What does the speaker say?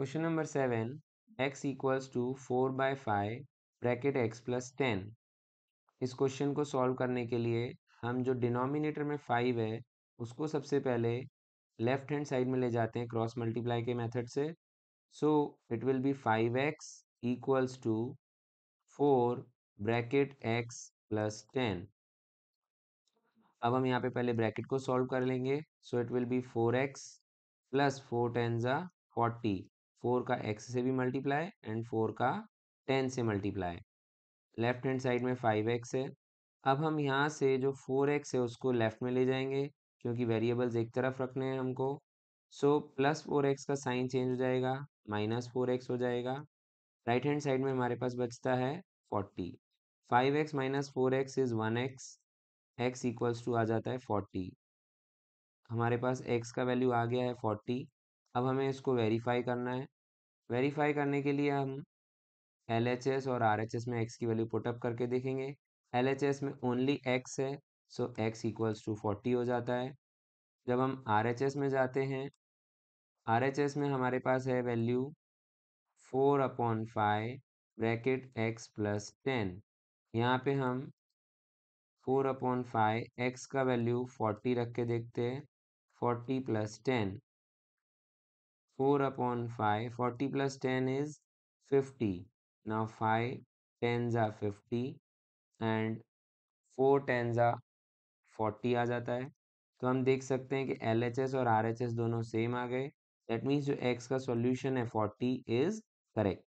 question number seven x equals to four by five bracket x plus ten इस question को solve करने के लिए हम जो डिनोमिनेटर में फाइव है उसको सबसे पहले लेफ्ट हैंड साइड में ले जाते हैं क्रॉस मल्टीप्लाई के मेथड से so it will be five x equals to four bracket x plus ten अब हम यहाँ पे पहले ब्रैकेट को सॉल्व कर लेंगे so it will be four x plus four ten ज़ा फोर्टी फोर का एक्स से भी मल्टीप्लाई एंड फोर का टेन से मल्टीप्लाई लेफ्ट हैंड साइड में फाइव एक्स है अब हम यहाँ से जो फोर एक्स है उसको लेफ्ट में ले जाएंगे क्योंकि वेरिएबल्स एक तरफ रखने हैं हमको सो प्लस फोर एक्स का साइन चेंज हो जाएगा माइनस फोर एक्स हो जाएगा राइट हैंड साइड में हमारे पास बचता है forty five x minus four x is one x x equals to आ जाता है फोर्टी हमारे पास एक्स का वैल्यू आ गया है फोर्टी अब हमें इसको वेरीफाई करना है वेरीफाई करने के लिए हम एल एच एस और आर एच एस में एक्स की वैल्यू पुटअप करके देखेंगे एल एच एस में ओनली एक्स है so x equals to forty हो जाता है जब हम आर एच एस में जाते हैं आर एच एस में हमारे पास है value four upon five bracket x plus ten यहाँ पे हम फोर अपॉन फाइव एक्स का वैल्यू फोर्टी रख के देखते हैं forty plus ten four upon five forty plus ten is fifty now five ten are fifty and four ten ज़ा forty आ जाता है तो हम देख सकते हैं कि एल एच एस और आर एच एस दोनों सेम आ गए दैट मीन्स जो एक्स का सोल्यूशन है फोर्टी इज करेक्ट